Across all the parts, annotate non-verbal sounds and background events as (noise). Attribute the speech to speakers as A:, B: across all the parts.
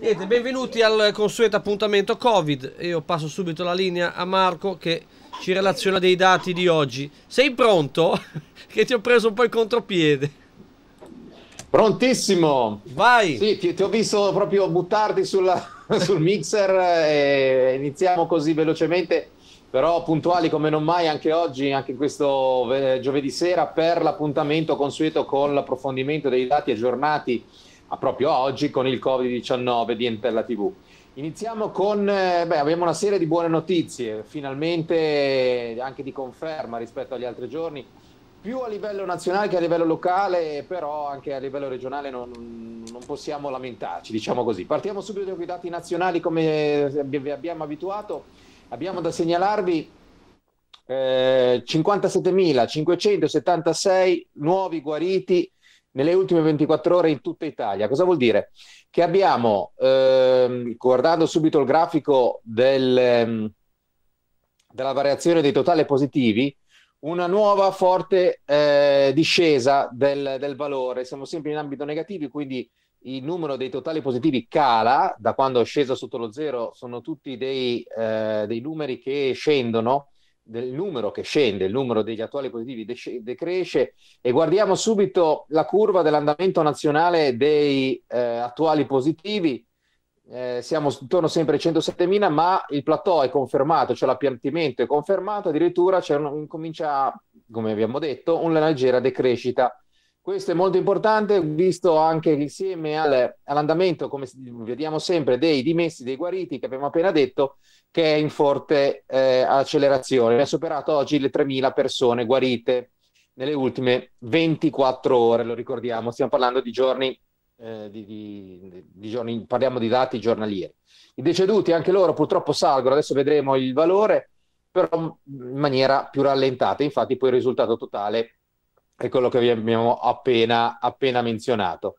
A: Niente, benvenuti al consueto appuntamento Covid. Io passo subito la linea a Marco che ci relaziona dei dati di oggi. Sei pronto? (laughs) che ti ho preso un po' il contropiede. Prontissimo! Vai! Sì, ti, ti ho visto proprio buttarti sulla, (laughs) sul mixer eh, e iniziamo così velocemente però puntuali come non mai anche oggi, anche questo eh, giovedì sera, per l'appuntamento consueto con l'approfondimento dei dati aggiornati a proprio oggi con il Covid-19 di Entella TV. Iniziamo con, eh, beh, abbiamo una serie di buone notizie, finalmente anche di conferma rispetto agli altri giorni, più a livello nazionale che a livello locale, però anche a livello regionale non, non possiamo lamentarci, diciamo così. Partiamo subito con i dati nazionali come eh, vi abbiamo abituato, abbiamo da segnalarvi eh, 57.576 nuovi guariti nelle ultime 24 ore in tutta Italia. Cosa vuol dire? Che abbiamo, ehm, guardando subito il grafico del, ehm, della variazione dei totali positivi, una nuova forte eh, discesa del, del, valore. Siamo sempre in ambito negativo, quindi il numero dei totali positivi cala da quando è sceso sotto lo zero. Sono tutti dei, eh, dei numeri che scendono del numero che scende, il numero degli attuali positivi dec- decresce e guardiamo subito la curva dell'andamento nazionale dei eh, attuali positivi. Eh, siamo intorno sempre ai 107.000, ma il plateau è confermato, cioè l'appiantimento è confermato, addirittura c'è un, comincia, come abbiamo detto, una leggera decrescita. Questo è molto importante, visto anche insieme al, all'andamento, come vediamo sempre, dei dimessi, dei guariti che abbiamo appena detto, che è in forte eh, accelerazione. Ha superato oggi le 3.000 persone guarite nelle ultime 24 ore, lo ricordiamo, stiamo parlando di giorni, eh, di, di, di giorni parliamo di dati giornalieri. I deceduti, anche loro purtroppo salgono, adesso vedremo il valore, però mm, in maniera più rallentata, infatti poi il risultato totale è quello che abbiamo appena, appena menzionato.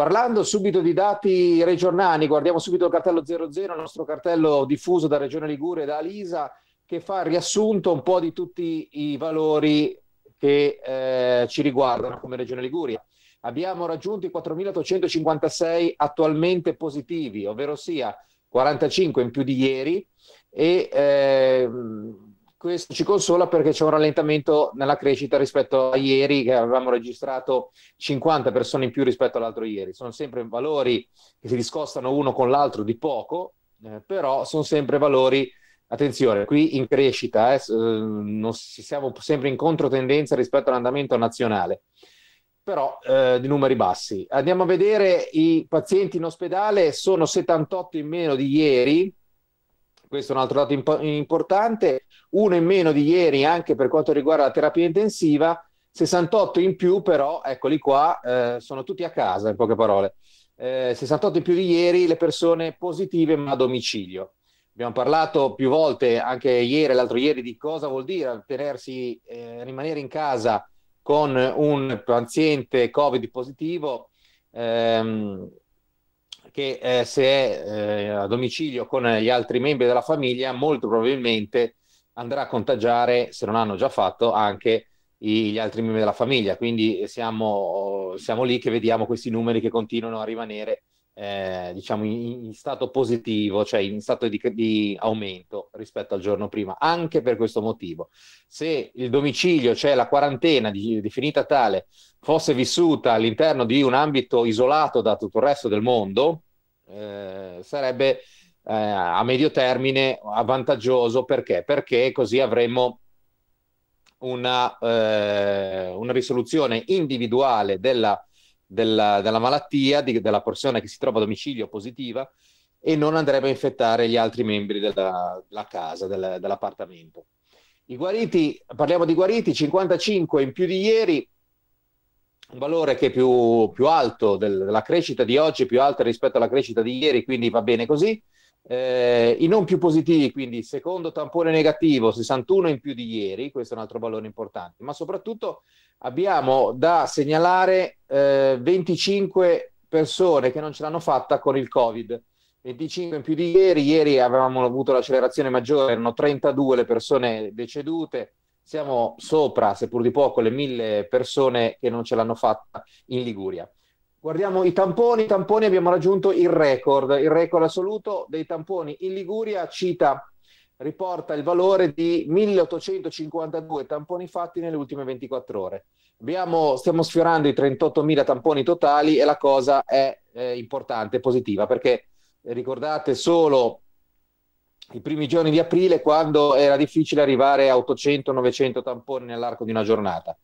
A: Parlando subito di dati regionali, guardiamo subito il cartello 00, il nostro cartello diffuso da Regione Ligure e da Alisa, che fa il riassunto un po' di tutti i valori che eh, ci riguardano come Regione Liguria. Abbiamo raggiunto i 4.856 attualmente positivi, ovvero sia 45 in più di ieri e eh, questo ci consola perché c'è un rallentamento nella crescita rispetto a ieri che avevamo registrato 50 persone in più rispetto all'altro ieri. Sono sempre valori che si discostano uno con l'altro di poco, eh, però sono sempre valori, attenzione, qui in crescita, eh, eh non si, siamo sempre in controtendenza rispetto all'andamento nazionale, però eh, di numeri bassi. Andiamo a vedere i pazienti in ospedale, sono 78 in meno di ieri, questo è un altro dato imp- importante uno in meno di ieri anche per quanto riguarda la terapia intensiva, 68 in più però, eccoli qua, eh, sono tutti a casa in poche parole. Eh, 68 in più di ieri le persone positive ma a domicilio. Abbiamo parlato più volte anche ieri e l'altro ieri di cosa vuol dire tenersi, eh, rimanere in casa con un paziente Covid positivo ehm, che eh, se è eh, a domicilio con gli altri membri della famiglia molto probabilmente andrà a contagiare, se non hanno già fatto, anche gli altri membri della famiglia. Quindi siamo, siamo lì che vediamo questi numeri che continuano a rimanere eh, diciamo in, in, stato positivo, cioè in stato di, di, aumento rispetto al giorno prima, anche per questo motivo. Se il domicilio, cioè la quarantena di, definita tale, fosse vissuta all'interno di un ambito isolato da tutto il resto del mondo, eh, sarebbe eh, a medio termine vantaggioso perché? Perché così avremo una, eh, una risoluzione individuale della, della, della malattia, di, della persona che si trova a domicilio positiva e non andrebbe a infettare gli altri membri della, della casa, del, dell'appartamento. I guariti, parliamo di guariti, 55 in più di ieri, un valore che è più, più alto del, della crescita di oggi, più alto rispetto alla crescita di ieri, quindi va bene così. Eh, I non più positivi, quindi secondo tampone negativo, 61 in più di ieri, questo è un altro valore importante, ma soprattutto abbiamo da segnalare eh, 25 persone che non ce l'hanno fatta con il Covid. 25 in più di ieri, ieri avevamo avuto l'accelerazione maggiore, erano 32 le persone decedute, siamo sopra, seppur di poco, le mille persone che non ce l'hanno fatta in Liguria. Guardiamo i tamponi, i tamponi abbiamo raggiunto il record, il record assoluto dei tamponi in Liguria cita, riporta il valore di 1852 tamponi fatti nelle ultime 24 ore. Abbiamo, stiamo sfiorando i 38.000 tamponi totali e la cosa è eh, importante, positiva, perché ricordate solo i primi giorni di aprile quando era difficile arrivare a 800-900 tamponi nell'arco di una giornata.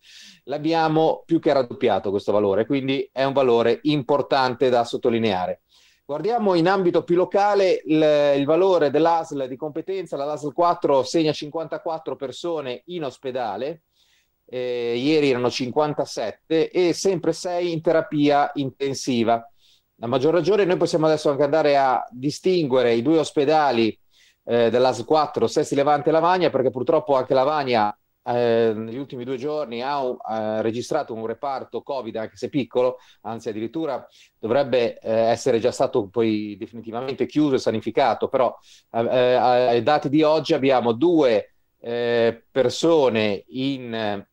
A: L'abbiamo più che raddoppiato questo valore, quindi è un valore importante da sottolineare. Guardiamo in ambito più locale il, il valore dell'ASL di competenza, la LASL 4 segna 54 persone in ospedale, eh, ieri erano 57 e sempre 6 in terapia intensiva. A maggior ragione noi possiamo adesso anche andare a distinguere i due ospedali eh, dell'AS 4 se si Levante Lavagna, perché purtroppo anche Lavagna eh, negli ultimi due giorni ha, ha, eh, registrato un reparto Covid, anche se piccolo, anzi addirittura dovrebbe eh, essere già stato poi definitivamente chiuso e sanificato, però eh, eh ai dati di oggi abbiamo due eh, persone in,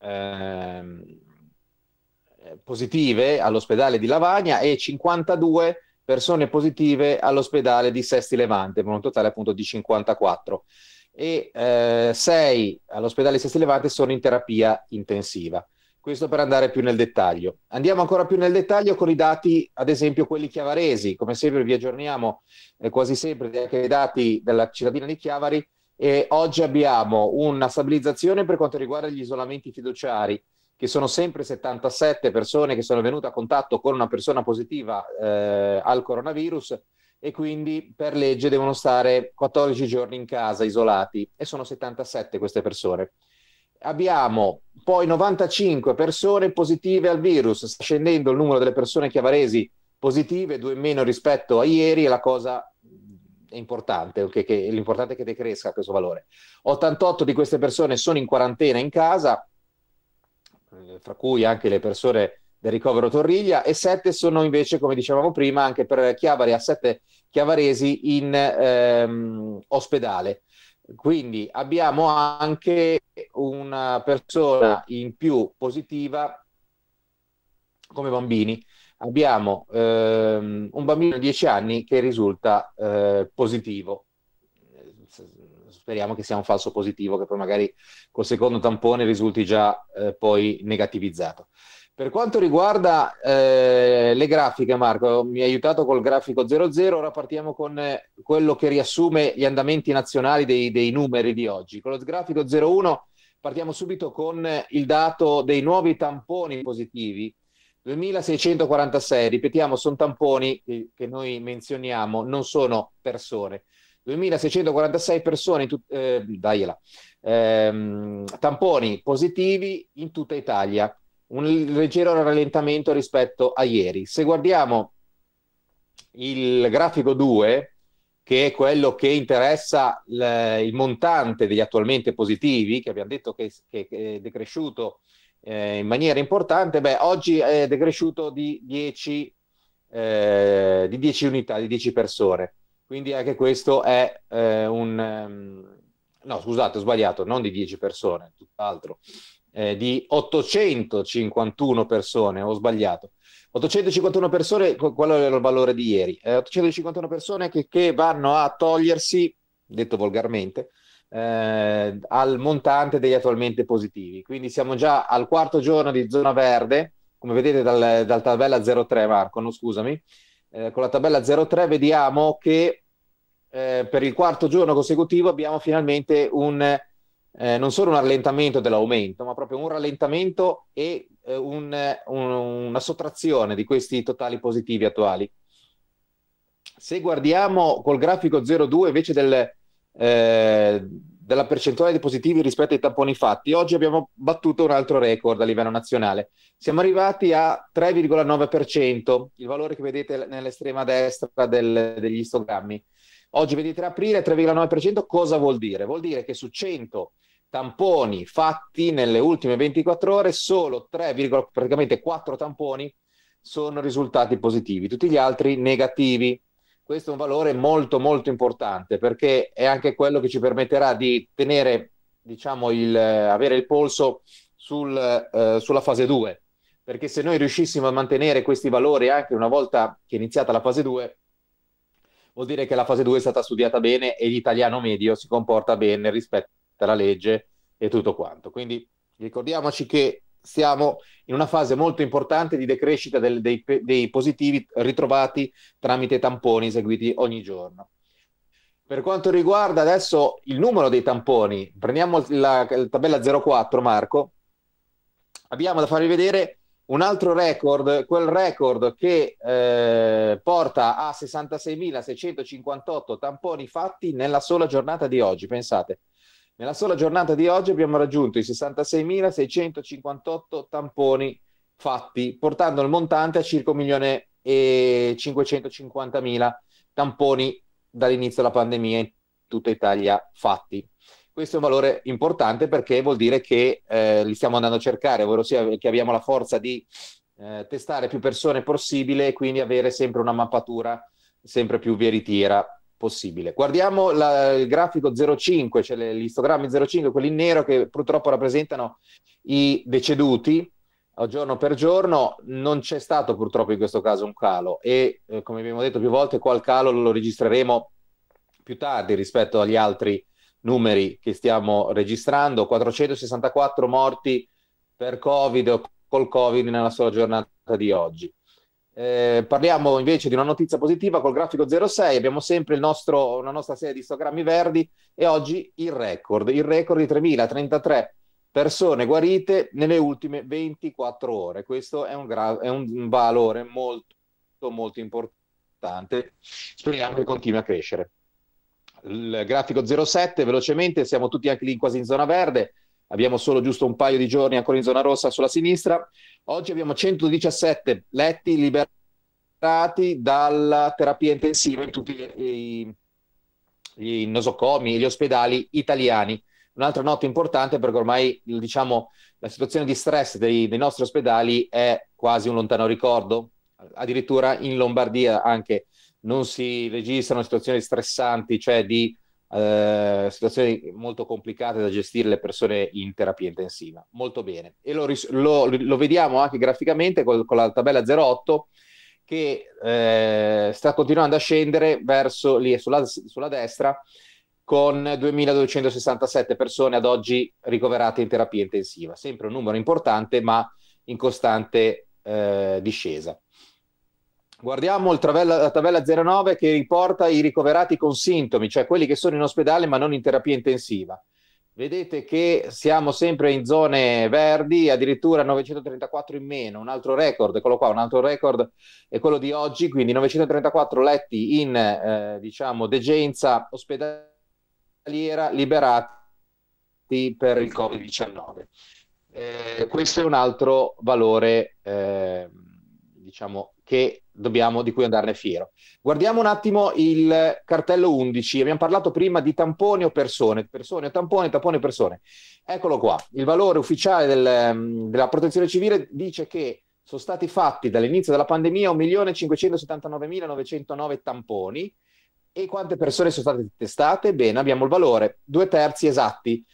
A: ehm, positive all'ospedale di Lavagna e 52 persone positive all'ospedale di Sesti Levante, per un totale appunto di 54 e 6 eh, all'ospedale Sesti Levante sono in terapia intensiva. Questo per andare più nel dettaglio. Andiamo ancora più nel dettaglio con i dati, ad esempio quelli chiavaresi. Come sempre vi aggiorniamo eh, quasi sempre anche i dati della cittadina di Chiavari e oggi abbiamo una stabilizzazione per quanto riguarda gli isolamenti fiduciari che sono sempre 77 persone che sono venute a contatto con una persona positiva eh, al coronavirus e quindi per legge devono stare 14 giorni in casa isolati e sono 77 queste persone. Abbiamo poi 95 persone positive al virus, sta scendendo il numero delle persone chiavaresi positive, due in meno rispetto a ieri e la cosa è importante, che, che, l'importante è che decresca questo valore. 88 di queste persone sono in quarantena in casa, eh, fra cui anche le persone del ricovero Torriglia, e sette sono invece, come dicevamo prima, anche per Chiavari, a sette chiavaresi in ehm, ospedale. Quindi abbiamo anche una persona in più positiva come bambini. Abbiamo ehm, un bambino di 10 anni che risulta eh, positivo speriamo che sia un falso positivo, che poi magari col secondo tampone risulti già eh, poi negativizzato. Per quanto riguarda eh, le grafiche, Marco, mi hai aiutato col grafico 00, ora partiamo con eh, quello che riassume gli andamenti nazionali dei, dei, numeri di oggi. Con lo grafico 01 partiamo subito con eh, il dato dei nuovi tamponi positivi. 2646, ripetiamo, sono tamponi che, che noi menzioniamo, non sono persone. 2646 persone, in tut- eh, daiela, ehm, tamponi positivi in tutta Italia, un leggero rallentamento rispetto a ieri. Se guardiamo il grafico 2, che è quello che interessa l- il montante degli attualmente positivi, che abbiamo detto che, che è decresciuto eh, in maniera importante, beh, oggi è decresciuto di 10, eh, di 10 unità, di 10 persone. Quindi anche questo è eh, un... Um, no, scusate, ho sbagliato, non di 10 persone, tutt'altro, eh, di 851 persone, ho sbagliato. 851 persone, quello era il valore di ieri, eh, 851 persone che, che, vanno a togliersi, detto volgarmente, eh, al montante degli attualmente positivi. Quindi siamo già al quarto giorno di zona verde, come vedete dal, dal tabella 03 Marco, no, scusami, eh, con la tabella 0-3 vediamo che eh, per il quarto giorno consecutivo abbiamo finalmente un, eh, non solo un rallentamento dell'aumento, ma proprio un rallentamento e eh, un, un, una sottrazione di questi totali positivi attuali. Se guardiamo col grafico 0-2 invece del, eh, della percentuale di positivi rispetto ai tamponi fatti, oggi abbiamo battuto un altro record a livello nazionale. Siamo arrivati a 3,9%, il valore che vedete nell'estrema destra del, degli istogrammi. Oggi vedete aprile 3,9%, cosa vuol dire? Vuol dire che su 100 tamponi fatti nelle ultime 24 ore, solo 3, praticamente 4 tamponi sono risultati positivi, tutti gli altri negativi questo è un valore molto molto importante perché è anche quello che ci permetterà di tenere, diciamo, il, avere il polso sul, eh, sulla fase 2. Perché se noi riuscissimo a mantenere questi valori anche una volta che è iniziata la fase 2, vuol dire che la fase 2 è stata studiata bene e l'italiano medio si comporta bene rispetto alla legge e tutto quanto. Quindi ricordiamoci che siamo in una fase molto importante di decrescita del, dei, dei positivi ritrovati tramite tamponi eseguiti ogni giorno. Per quanto riguarda adesso il numero dei tamponi, prendiamo la, la, tabella 04 Marco, abbiamo da farvi vedere un altro record, quel record che eh, porta a 66.658 tamponi fatti nella sola giornata di oggi, pensate, nella sola giornata di oggi abbiamo raggiunto i 66.658 tamponi fatti, portando il montante a circa 1.550.000 tamponi dall'inizio della pandemia in tutta Italia fatti. Questo è un valore importante perché vuol dire che eh, li stiamo andando a cercare, ovvero che abbiamo la forza di eh, testare più persone possibile e quindi avere sempre una mappatura sempre più veritiera possibile. Guardiamo la, il grafico 05, cioè gli istogrammi 05, quelli in nero che purtroppo rappresentano i deceduti giorno per giorno. Non c'è stato purtroppo in questo caso un calo e eh, come abbiamo detto più volte qua calo lo registreremo più tardi rispetto agli altri numeri che stiamo registrando. 464 morti per Covid o col Covid nella sola giornata di oggi. Eh, parliamo invece di una notizia positiva col grafico 06, abbiamo sempre nostro, la nostra serie di istogrammi verdi e oggi il record, il record di 3.033 persone guarite nelle ultime 24 ore. Questo è un, gra- è un valore molto, molto importante, speriamo che continui a crescere. Il grafico 07, velocemente, siamo tutti anche lì quasi in zona verde, abbiamo solo giusto un paio di giorni ancora in zona rossa sulla sinistra. Oggi abbiamo 117 letti liberati dalla terapia intensiva in tutti i, i nosocomi e gli ospedali italiani. Un'altra nota importante perché ormai diciamo, la situazione di stress dei, dei nostri ospedali è quasi un lontano ricordo, addirittura in Lombardia anche non si registrano situazioni stressanti, cioè di eh, situazioni molto complicate da gestire le persone in terapia intensiva. Molto bene. E lo, ris- lo, lo vediamo anche graficamente con, con, la tabella 08 che eh, sta continuando a scendere verso lì sulla, sulla destra con 2.267 persone ad oggi ricoverate in terapia intensiva, sempre un numero importante ma in costante eh, discesa. Guardiamo tabella, la tabella 09 che riporta i ricoverati con sintomi, cioè quelli che sono in ospedale ma non in terapia intensiva. Vedete che siamo sempre in zone verdi, addirittura 934 in meno, un altro record, eccolo qua, un altro record è quello di oggi, quindi 934 letti in eh, diciamo, degenza ospedaliera liberati per il Covid-19. Eh, questo è un altro valore eh, diciamo, che dobbiamo, di cui andarne fiero. Guardiamo un attimo il cartello 11. Abbiamo parlato prima di tamponi o persone, persone o tamponi, tamponi o persone. Eccolo qua. Il valore ufficiale del, della protezione civile dice che sono stati fatti dall'inizio della pandemia 1.579.909 tamponi. E quante persone sono state testate? Bene, abbiamo il valore, due terzi esatti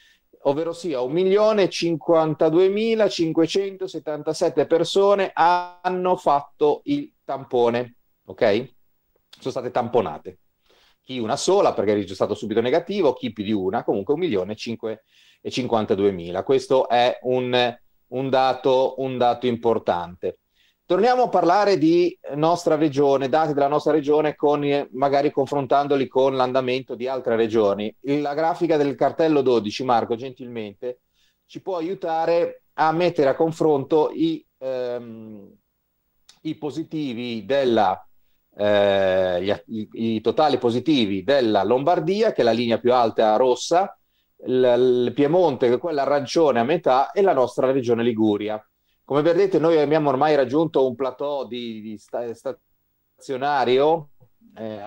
A: ovvero sia 1.052.577 persone hanno fatto il tampone, ok? Sono state tamponate. Chi una sola perché è registrato subito negativo, chi più di una, comunque 1.052.000. Questo è un, un, dato, un dato importante. Torniamo a parlare di nostra regione, dati della nostra regione, con, eh, magari confrontandoli con l'andamento di altre regioni. La grafica del cartello 12, Marco, gentilmente, ci può aiutare a mettere a confronto i, ehm, i positivi della, eh, gli, i, i totali positivi della Lombardia, che è la linea più alta rossa, il, il Piemonte, che è quella arancione a metà, e la nostra regione Liguria come vedete noi abbiamo ormai raggiunto un plateau di, di sta, stazionario, eh,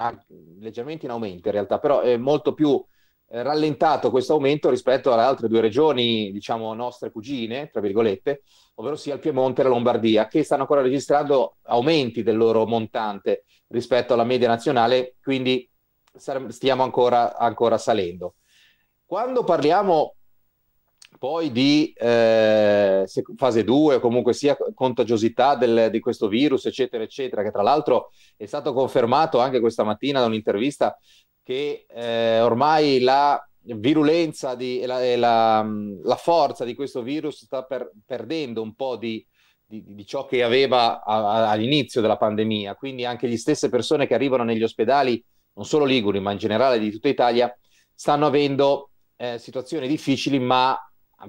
A: leggermente in aumento in realtà, però è molto più eh, rallentato questo aumento rispetto alle altre due regioni, diciamo nostre cugine, tra virgolette, ovvero sia il Piemonte e la Lombardia, che stanno ancora registrando aumenti del loro montante rispetto alla media nazionale, quindi stiamo ancora, ancora salendo. Quando parliamo poi di eh, fase 2 o comunque sia contagiosità del, di questo virus, eccetera, eccetera, che tra l'altro è stato confermato anche questa mattina da un'intervista che eh, ormai la virulenza e, la, la, la, forza di questo virus sta per, perdendo un po' di, di, di ciò che aveva a, a, all'inizio della pandemia, quindi anche le stesse persone che arrivano negli ospedali, non solo Liguri, ma in generale di tutta Italia, stanno avendo eh, situazioni difficili, ma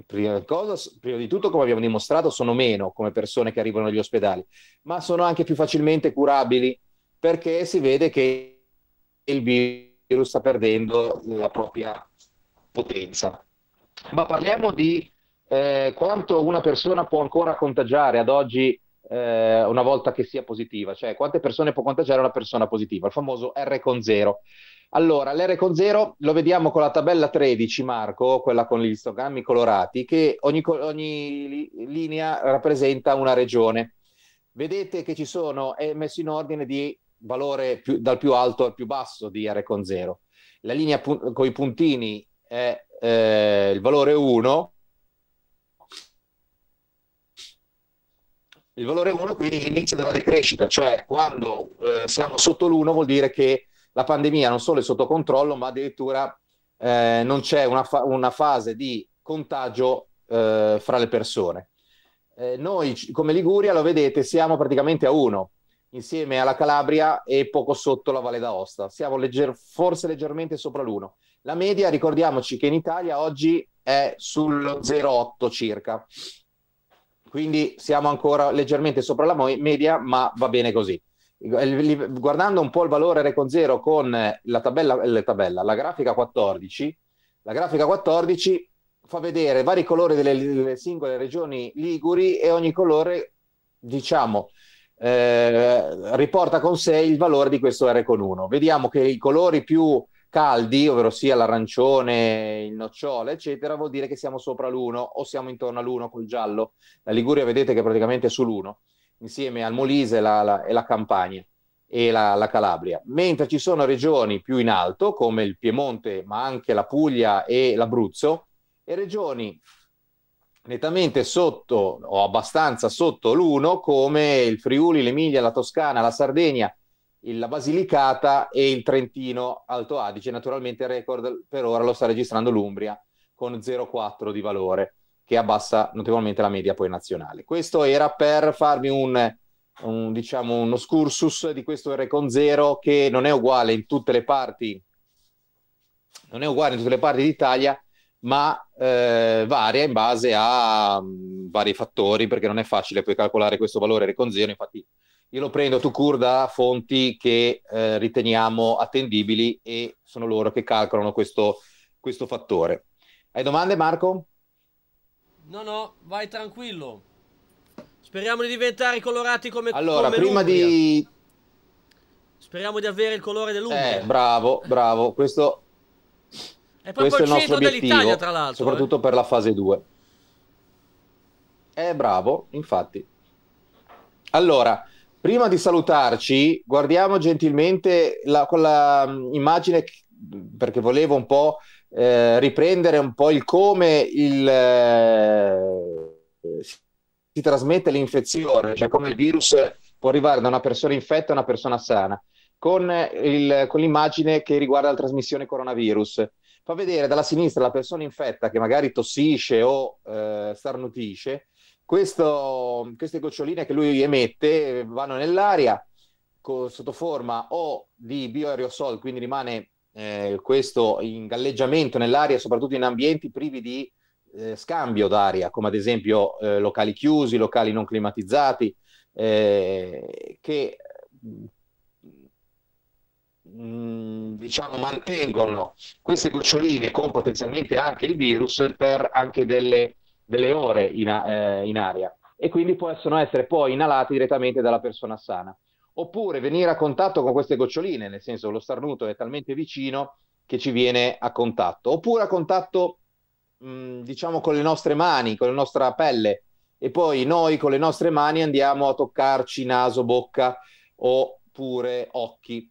A: prima, cosa, prima di tutto, come abbiamo dimostrato, sono meno come persone che arrivano agli ospedali, ma sono anche più facilmente curabili perché si vede che il virus sta perdendo la propria potenza. Ma parliamo di eh, quanto una persona può ancora contagiare ad oggi eh, una volta che sia positiva, cioè quante persone può contagiare una persona positiva, il famoso R con zero. Allora, l'R0 con lo vediamo con la tabella 13, Marco, quella con gli istogrammi colorati, che ogni, ogni linea rappresenta una regione. Vedete che ci sono, è messo in ordine di valore più, dal più alto al più basso di R0. con La linea pu- con i puntini è eh, il valore 1, Il valore 1 quindi inizia dalla decrescita, cioè quando eh, siamo sotto l'1 vuol dire che la pandemia non solo è sotto controllo, ma addirittura eh, non c'è una, fa- una, fase di contagio eh, fra le persone. Eh, noi come Liguria, lo vedete, siamo praticamente a uno, insieme alla Calabria e poco sotto la Valle d'Aosta. Siamo legger- forse leggermente sopra l'uno. La media, ricordiamoci che in Italia oggi è sullo 0,8 circa. Quindi siamo ancora leggermente sopra la media, ma va bene così. Eh, guardando un po' il valore Recon Zero con eh, la tabella, eh, la tabella, la grafica 14, la grafica 14 fa vedere vari colori delle, delle singole regioni liguri e ogni colore, diciamo, eh, riporta con sé il valore di questo Recon 1. Vediamo che i colori più caldi, ovvero sia l'arancione, il nocciolo, eccetera, vuol dire che siamo sopra l'1 o siamo intorno all'1 col giallo. La Liguria vedete che è praticamente sull'1 insieme al Molise la, la, e la Campania e la, la, Calabria, mentre ci sono regioni più in alto come il Piemonte, ma anche la Puglia e l'Abruzzo, e regioni nettamente sotto o abbastanza sotto l'uno come il Friuli, l'Emilia, la Toscana, la Sardegna, la Basilicata e il Trentino Alto Adige. Naturalmente il record per ora lo sta registrando l'Umbria con 0,4 di valore che abbassa notevolmente la media poi nazionale. Questo era per farvi un, un diciamo, uno scursus di questo R con zero che non è uguale in tutte le parti, non è uguale in tutte le parti d'Italia, ma eh, varia in base a mh, mm, vari fattori, perché non è facile poi calcolare questo valore R con zero, infatti io lo prendo to cure da fonti che eh, riteniamo attendibili e sono loro che calcolano questo, questo fattore. Hai domande Marco? No, no, vai tranquillo. Speriamo di diventare colorati come Allora, come prima di... Speriamo di avere il colore dell'Umbria. Eh, bravo, bravo. Questo, è poi questo è il nostro obiettivo, tra l'altro. Eh. Soprattutto eh. per la fase 2. Eh, bravo, infatti. Allora, prima di salutarci, guardiamo gentilmente la, quella mm, immagine perché volevo un po' Eh, riprendere un po' il come il, eh, si trasmette l'infezione, cioè come il virus può arrivare da una persona infetta a una persona sana, con, il, con l'immagine che riguarda la trasmissione coronavirus. Fa vedere dalla sinistra la persona infetta che magari tossisce o eh, starnutisce, questo, queste goccioline che lui emette eh, vanno nell'aria sotto forma o di bioaerosol, quindi rimane eh, questo in galleggiamento nell'aria, soprattutto in ambienti privi di eh, scambio d'aria, come ad esempio eh, locali chiusi, locali non climatizzati, eh, che mh, mm, diciamo mantengono queste goccioline con potenzialmente anche il virus per anche delle, delle ore in, eh, in aria e quindi possono essere poi inalati direttamente dalla persona sana oppure venire a contatto con queste goccioline, nel senso lo starnuto è talmente vicino che ci viene a contatto, oppure a contatto mh, mm, diciamo con le nostre mani, con la nostra pelle e poi noi con le nostre mani andiamo a toccarci naso, bocca oppure occhi.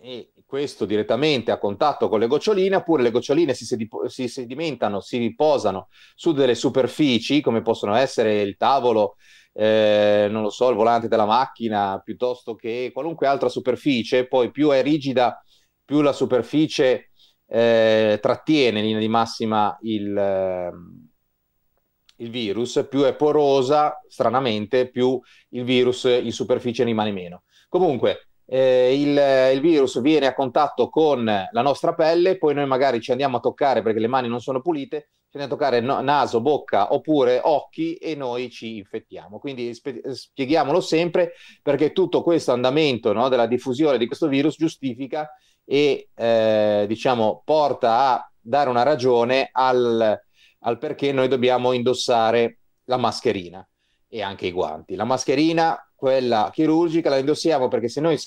A: E questo direttamente a contatto con le goccioline, oppure le goccioline si, sedip- si sedimentano, si riposano su delle superfici come possono essere il tavolo, eh, non lo so, il volante della macchina, piuttosto che qualunque altra superficie, poi più è rigida, più la superficie eh, trattiene in linea di massima il, eh, il, virus, più è porosa, stranamente, più il virus in superficie rimane meno. Comunque, eh, il, il, virus viene a contatto con la nostra pelle, poi noi magari ci andiamo a toccare perché le mani non sono pulite, ci andiamo a toccare no, naso, bocca oppure occhi e noi ci infettiamo. Quindi spe- spieghiamolo sempre perché tutto questo andamento no, della diffusione di questo virus giustifica e eh, diciamo porta a dare una ragione al, al perché noi dobbiamo indossare la mascherina e anche i guanti. La mascherina quella chirurgica la indossiamo perché se noi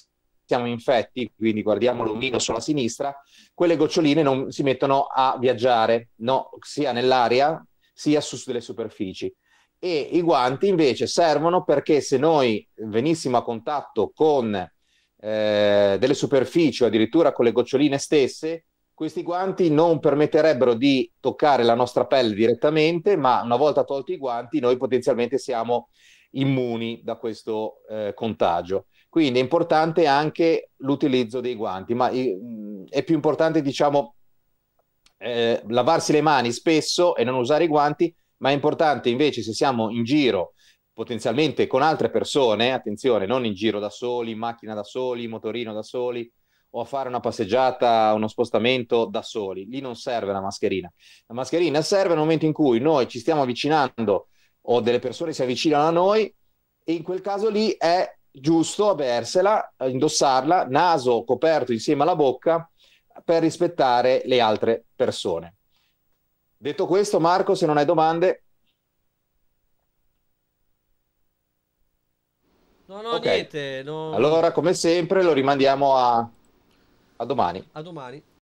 A: siamo infetti, quindi guardiamo l'omino sulla sinistra, quelle goccioline non si mettono a viaggiare, no, sia nell'aria sia su delle superfici. E i guanti invece servono perché se noi venissimo a contatto con eh, delle superfici o addirittura con le goccioline stesse, questi guanti non permetterebbero di toccare la nostra pelle direttamente, ma una volta tolti i guanti noi potenzialmente siamo immuni da questo eh, contagio. Quindi è importante anche l'utilizzo dei guanti, ma è più importante, diciamo, eh, lavarsi le mani spesso e non usare i guanti, ma è importante invece se siamo in giro potenzialmente con altre persone, attenzione, non in giro da soli, in macchina da soli, in motorino da soli o a fare una passeggiata, uno spostamento da soli. Lì non serve la mascherina. La mascherina serve nel momento in cui noi ci stiamo avvicinando o delle persone si avvicinano a noi e in quel caso lì è giusto aversela, indossarla, naso coperto insieme alla bocca per rispettare le altre persone. Detto questo, Marco, se non hai domande... No, no, okay. niente. No... Allora, come sempre, lo rimandiamo a, a domani. A domani.